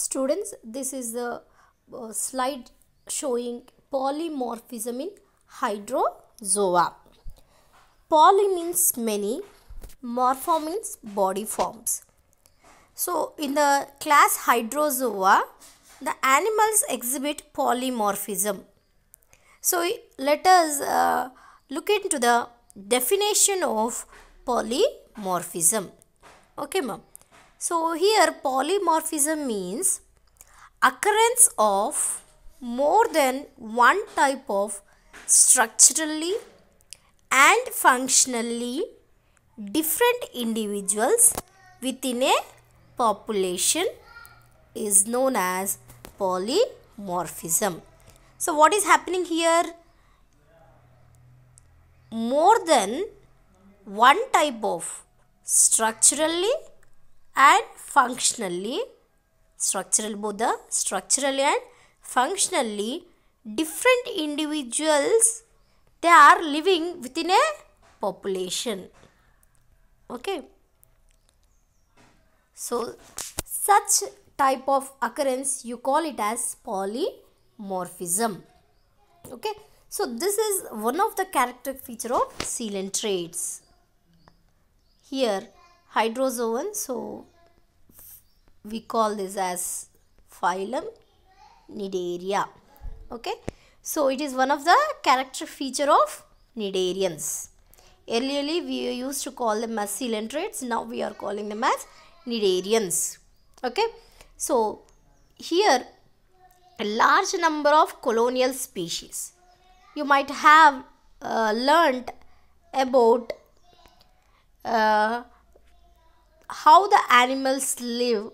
Students, this is the uh, slide showing polymorphism in hydrozoa. Poly means many, morpho means body forms. So, in the class hydrozoa, the animals exhibit polymorphism. So, let us uh, look into the definition of polymorphism. Okay, ma'am. So here polymorphism means occurrence of more than one type of structurally and functionally different individuals within a population is known as polymorphism. So what is happening here? More than one type of structurally and functionally structural both the structurally and functionally different individuals they are living within a population okay so such type of occurrence you call it as polymorphism okay so this is one of the character feature of sealant traits here hydrozoan so we call this as phylum Nidaria okay so it is one of the character feature of Nidarians earlierly we used to call them as coelentrates now we are calling them as Nidarians okay so here a large number of colonial species you might have uh, about uh, how the animals live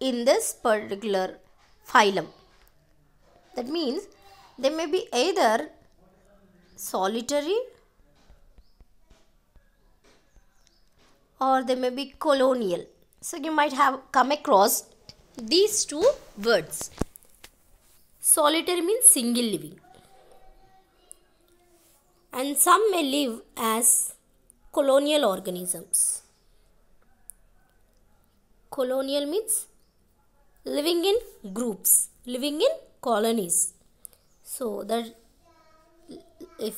in this particular phylum. That means they may be either solitary or they may be colonial. So you might have come across these two words. Solitary means single living. And some may live as colonial organisms colonial means living in groups, living in colonies. So that if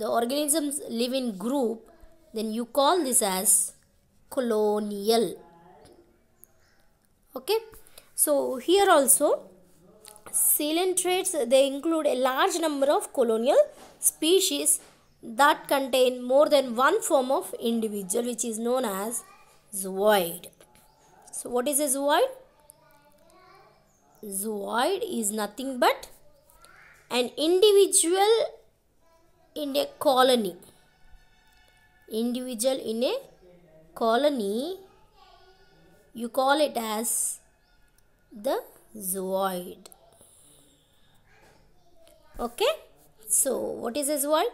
the organisms live in group, then you call this as colonial. Okay. So here also salient traits they include a large number of colonial species that contain more than one form of individual which is known as Zooid. So what is a zooid? Zooid is nothing but an individual in a colony. Individual in a colony, you call it as the zooid. Okay? So, what is a zooid?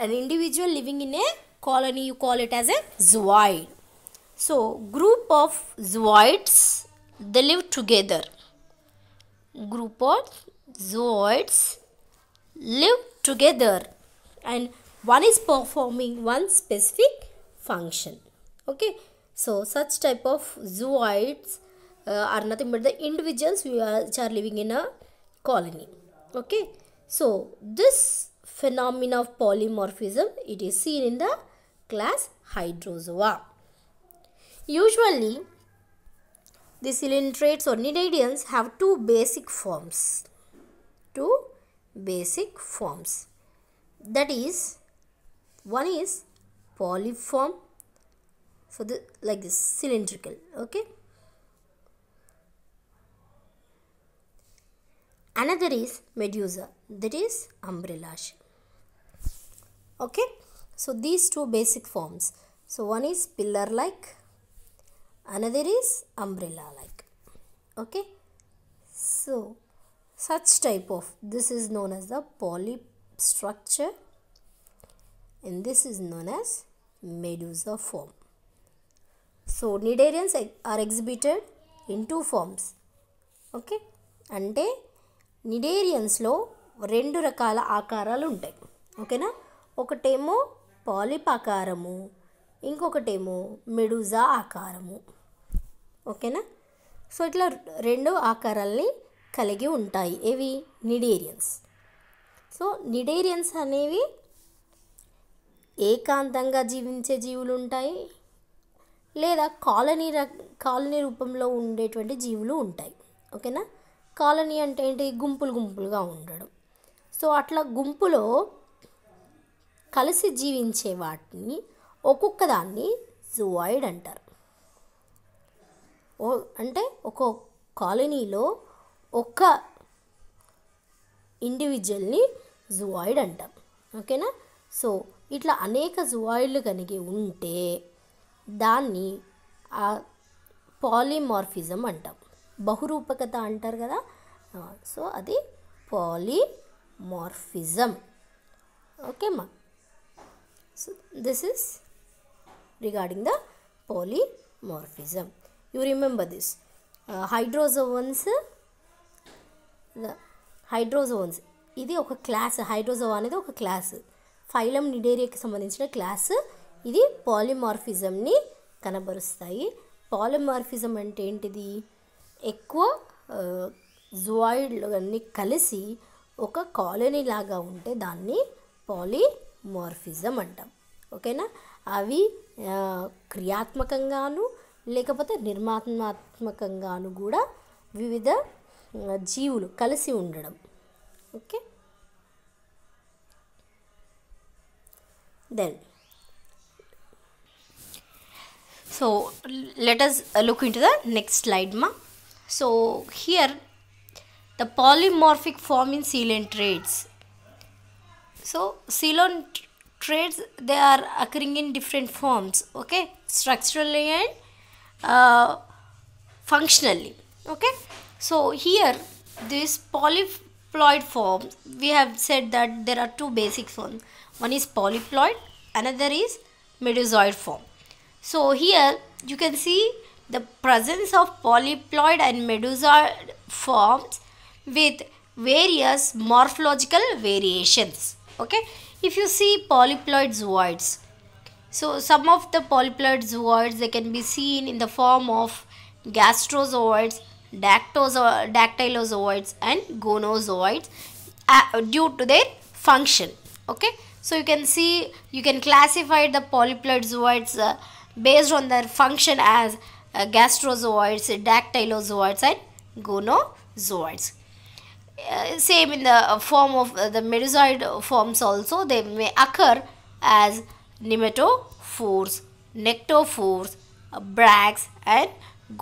An individual living in a colony, you call it as a zooid. So group of zooids they live together. Group of zooids live together and one is performing one specific function. Okay. So such type of zooids uh, are nothing but the individuals which are living in a colony. Okay. So this phenomenon of polymorphism it is seen in the class Hydrozoa. Usually, the cylindrates or cnidarians have two basic forms. Two basic forms. That is, one is polyform. So, the, like this, cylindrical. Okay. Another is medusa. That is umbrella shape. Okay. So, these two basic forms. So, one is pillar like another is umbrella like okay so such type of this is known as the polyp structure and this is known as medusa form so cnidarians are exhibited in two forms okay అంటే నిడేరియన్స్లో రెండు రకాల ఆకారాలు ఉంటాయి ఓకేనా ఒకటేమో polyp ఆకారము ఇంకొకటేమో మెడూజా ఆకారము ఓకేనా సో ఇట్లా రెండు ఆకారాల్ని కలిగి ఉంటాయి ఏవి నిడేరియన్స్ సో నిడేరియన్స్ అనేవి ఏకాంతంగా జీవించే జీవులు ఉంటాయి లేదా కాలనీ ర కాలనీ రూపంలో ఉండేటువంటి జీవులు ఉంటాయి ఓకేనా కాలనీ అంటే ఏంటి గుంపులు గుంపులుగా ఉండడం సో అట్లా గుంపులో కలిసి జీవించే వాటిని ఒక్కొక్క దాన్ని జువాయిడ్ అంటారు అంటే ఒక కాలనీలో ఒక్క ఇండివిజువల్ని జువాయిడ్ అంటాం ఓకేనా సో ఇట్లా అనేక జువాయిడ్లు కలిగి ఉంటే దాన్ని ఆ పాలిమార్ఫిజం అంటాం బహురూపకత అంటారు కదా సో అది పాలిమార్ఫిజం ఓకే మా so this is regarding the polymorphism. You remember this Uh, hydrozoans, ఇది ఒక క్లాస్ హైడ్రోజో అనేది ఒక క్లాస్ ఫైలం నిడేరియాకి సంబంధించిన క్లాస్ ఇది పాలిమార్ఫిజంని కనబరుస్తాయి పాలిమార్ఫిజం అంటే ఏంటిది ఎక్కువ జువాయిడ్లు uh, అన్నీ కలిసి ఒక కాలనీ లాగా ఉంటే దాన్ని పాలిమార్ఫిజం అంటాం ఓకేనా అవి క్రియాత్మకంగాను లేకపోతే నిర్మాత్మాత్మకంగాను కూడా వివిధ జీవులు కలిసి ఉండడం okay then so let us look into the next slide మా so here the polymorphic form in coelenterates so సీలోన్ trades they are occurring in different forms okay structurally and uh, functionally okay so here this polyploid form we have said that there are two basic forms one is polyploid another is medusoid form so here you can see the presence of polyploid and medusoid forms with various morphological variations okay if you see polyploid zooids, so some of the polyploid zooids they can be seen in the form of gastrozooids, dactylozooids and gonozoids uh, due to their function. Okay, so you can see you can classify the polyploid zooids uh, based on their function as uh, gastrozooids, dactylozooids and gonozoids. uh, same in the form of uh, the medusoid forms also they may occur as nematophores, nectophores, bracts and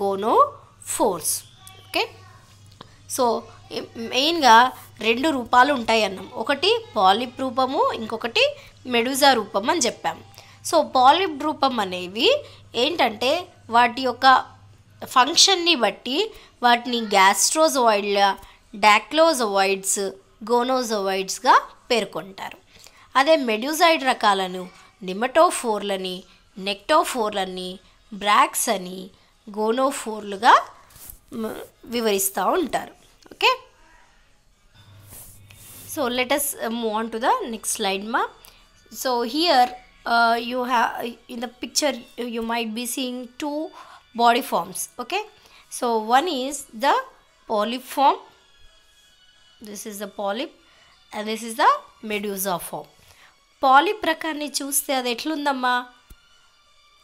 gonophores. okay okay so మెయిన్గా రెండు రూపాలు ఉంటాయి అన్నాం ఒకటి polyp రూపము ఇంకొకటి మెడుజా రూపం అని చెప్పాం సో పాలిప్ రూపం అనేవి ఏంటంటే వాటి యొక్క ఫంక్షన్ని బట్టి వాటిని గ్యాస్ట్రోజోయిడ్లా డాక్లోజోవైడ్స్ గోనోజోవైడ్స్గా పేర్కొంటారు అదే మెడ్యూజైడ్ రకాలను నిమటోఫోర్లని నెక్టోఫోర్లని బ్రాక్స్ అని గోనోఫోర్లుగా వివరిస్తూ ఉంటారు okay so let's move on to the next slide మా so here you have in the picture you might be seeing two body forms okay so one is the polyform this is the polyp and this is the medusa form polyp రకాన్ని చూస్తే అది ఎట్లుందమ్మా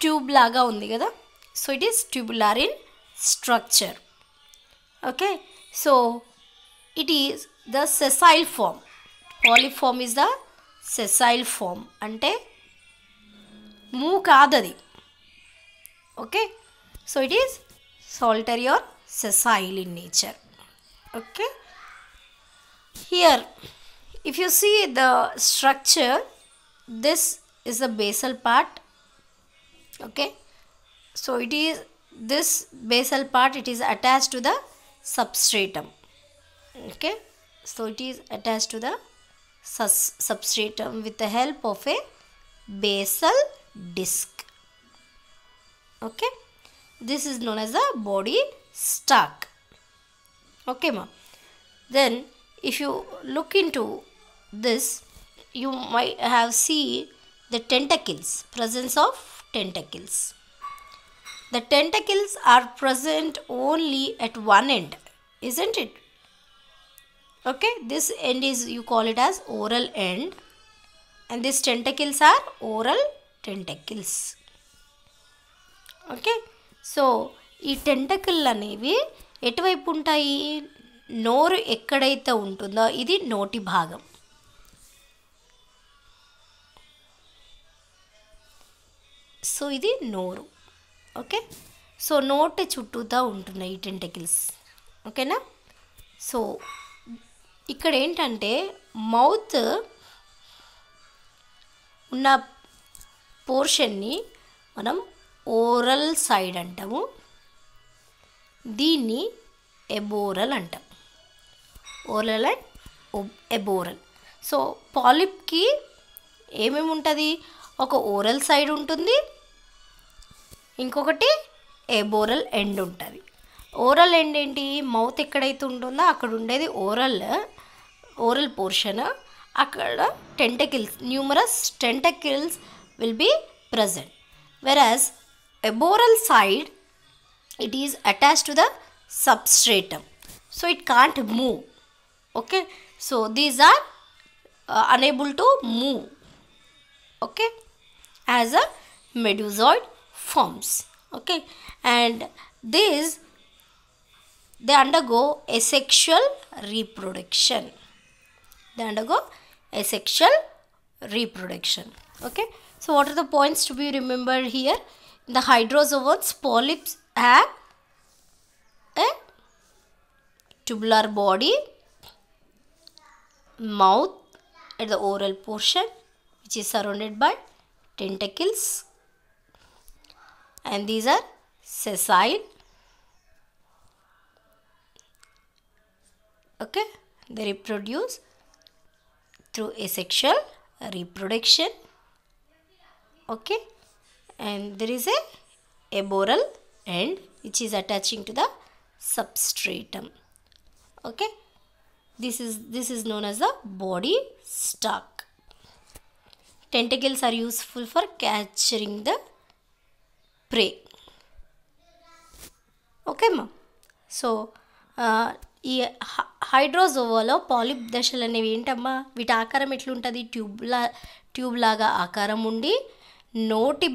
tube లాగా ఉంది కదా so it is tubular in structure okay so it is the sessile form form is the sessile form అంటే మూ కాదది okay so it is saltatory or sessile in nature okay Here, if you see the structure, this is the basal part. Okay. So, it is this basal part, it is attached to the substratum. Okay. So, it is attached to the substratum with the help of a basal disc. Okay. This is known as the body stalk. Okay, ma. Then if you look into this you might have seen the tentacles presence of tentacles the tentacles are present only at one end isn't it okay this end is you call it as oral end and these tentacles are oral tentacles. Tentacles okay so ఈ tentacle అనేవి ఎటువైపు ఉంటాయి నోరు ఎక్కడైతే ఉంటుందో ఇది నోటి భాగం సో ఇది నోరు ఓకే సో నోటి చుట్టూతో ఉంటున్నాయి ఈ టెంటకిల్స్ ఓకేనా సో ఇక్కడ ఏంటంటే మౌత్ ఉన్న పోర్షన్ని మనం ఓరల్ సైడ్ అంటాము దీన్ని ఎబోరల్ అంటాం ఓరల్ అండ్ ఎబోరల్ సో పాలిప్కి ఏమేమి ఉంటుంది ఒక ఓరల్ సైడ్ ఉంటుంది ఇంకొకటి ఎబోరల్ ఎండ్ ఉంటుంది ఓరల్ ఎండ్ ఏంటి మౌత్ ఎక్కడైతే ఉంటుందో అక్కడ ఉండేది ఓరల్ ఓరల్ పోర్షన్ అక్కడ tentacles numerous tentacles will be present whereas aboral side it is attach to the substratum so it can't move okay so these are uh, unable to move okay as a medusoid forms okay and these they undergo asexual reproduction they undergo asexual reproduction okay so what are the points to be remembered here the hydrozoans polyps have a tubular body mouth at the oral portion which is surrounded by tentacles and these are sessile okay they reproduce through asexual reproduction okay and there is a aboral end which is attaching to the substratum okay This is, this is known as the body stalk. Tentacles are useful for capturing the prey. Okay మా so ఈ హైడ్రోజోవాలో polyp దశలు అనేవి ఏంటమ్మా వీటి ఆకారం ఎట్లుంటుంది ట్యూబ్లా tube లాగా ఆకారం ఉండి నోటి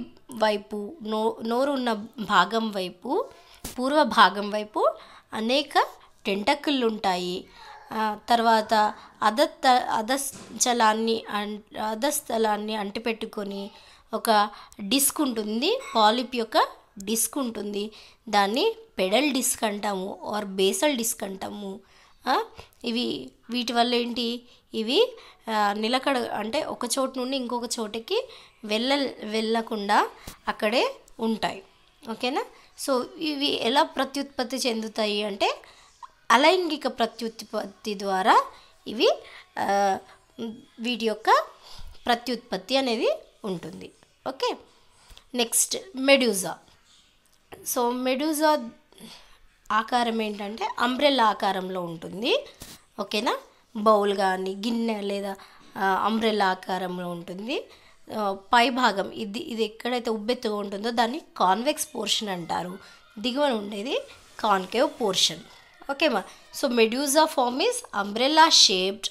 వైపు నో నోరున్న భాగం వైపు పూర్వ భాగం వైపు అనేక టెంటకుళ్ళు ఉంటాయి తర్వాత అధత్త అధస్థలాన్ని అధస్థలాన్ని అంటిపెట్టుకొని ఒక డిస్క్ ఉంటుంది పాలిప్ యొక్క డిస్క్ ఉంటుంది దాన్ని పెడల్ డిస్క్ అంటాము ఆర్ బేసల్ డిస్క్ అంటాము ఇవి వీటి వల్ల ఏంటి ఇవి నిలకడ అంటే ఒక చోటు నుండి ఇంకొక చోటికి వెళ్ళ వెళ్ళకుండా అక్కడే ఉంటాయి ఓకేనా సో ఇవి ఎలా ప్రత్యుత్పత్తి చెందుతాయి అంటే అలైంగిక ప్రత్యుత్పత్తి ద్వారా ఇవి వీటి యొక్క ప్రత్యుత్పత్తి అనేది ఉంటుంది okay next medusa so medusa ఆకారం ఏంటంటే అంబ్రెల్లా ఆకారంలో ఉంటుంది ఓకేనా బౌల్ కానీ గిన్నె లేదా అంబ్రెల్లా ఆకారంలో ఉంటుంది పై భాగం ఇది ఇది ఎక్కడైతే ఉబ్బెత్తుగా ఉంటుందో దాన్ని కాన్వెక్స్ పోర్షన్ అంటారు దిగువన ఉండేది concave portion Okay, ma. So medusa form is umbrella shaped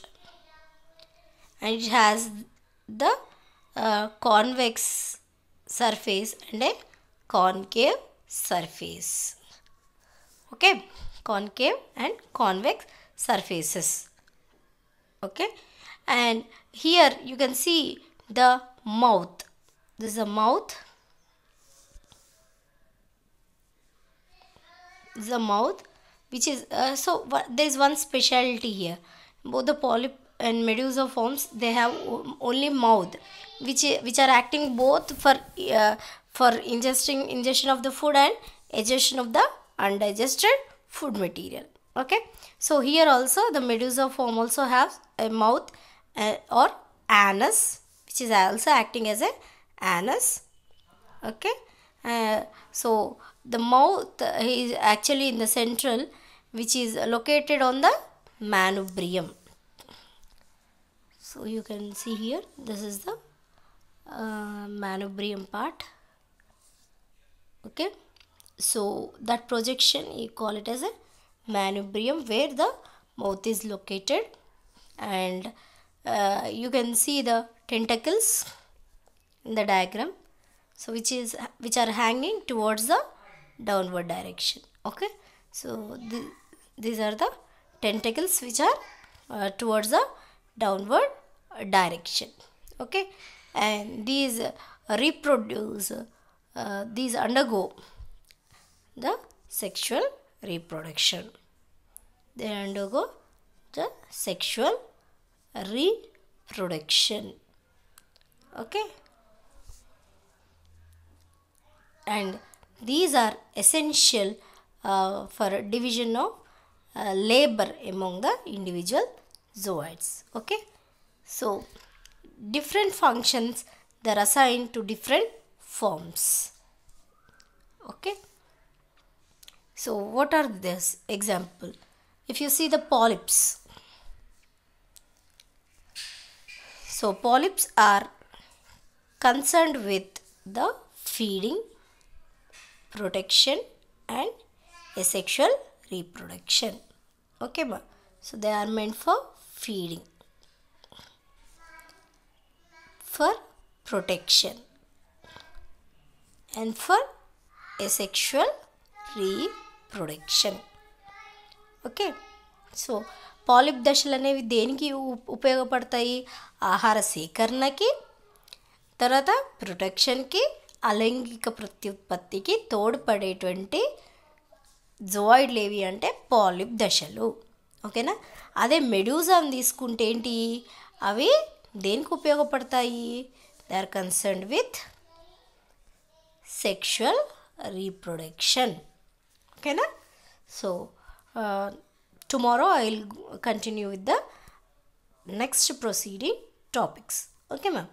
and it has the uh, convex surface and a concave surface. Okay, concave and convex surfaces. Okay, and here you can see the mouth. This is a mouth. This is a mouth which is uh, so what, there's one specialty here both the polyp and medusa forms they have only mouth which which are acting both for uh, for ingesting ingestion of the food and digestion of the undigested food material okay so here also the medusa form also has a mouth uh, or anus which is also acting as a anus okay uh, so the mouth is actually in the central which is located on the manubrium. So you can see here this is the uh, manubrium part. Okay. So that projection you call it as a manubrium where the mouth is located and uh, you can see the tentacles in the diagram so which is which are hanging towards the downward direction okay so the these are the tentacles which are uh, towards the downward direction okay and these uh, reproduce uh, these undergo the sexual reproduction they undergo the sexual reproduction okay and these are essential uh, for division of uh, labor among the individual zooids. Okay. So, different functions they are assigned to different forms. Okay. So, what are this example? If you see the polyps. So, polyps are concerned with the feeding, protection and asexual reproduction okay ma so they are meant for feeding for protection and for asexual reproduction okay so polyp దశలు అనేవి దేనికి ఉపయోగపడతాయి ఆహార సేకరణకి తర్వాత ప్రొటెక్షన్కి అలైంగిక ప్రత్యుత్పత్తికి తోడ్పడేటువంటి జోయిడ్లు ఏవి అంటే polyp దశలు ఓకేనా అదే మెడ్యూజాన్ తీసుకుంటే ఏంటి అవి దేనికి ఉపయోగపడతాయి they are concerned with sexual reproduction ఓకేనా so tomorrow I will continue with the next proceeding topics okay ma'am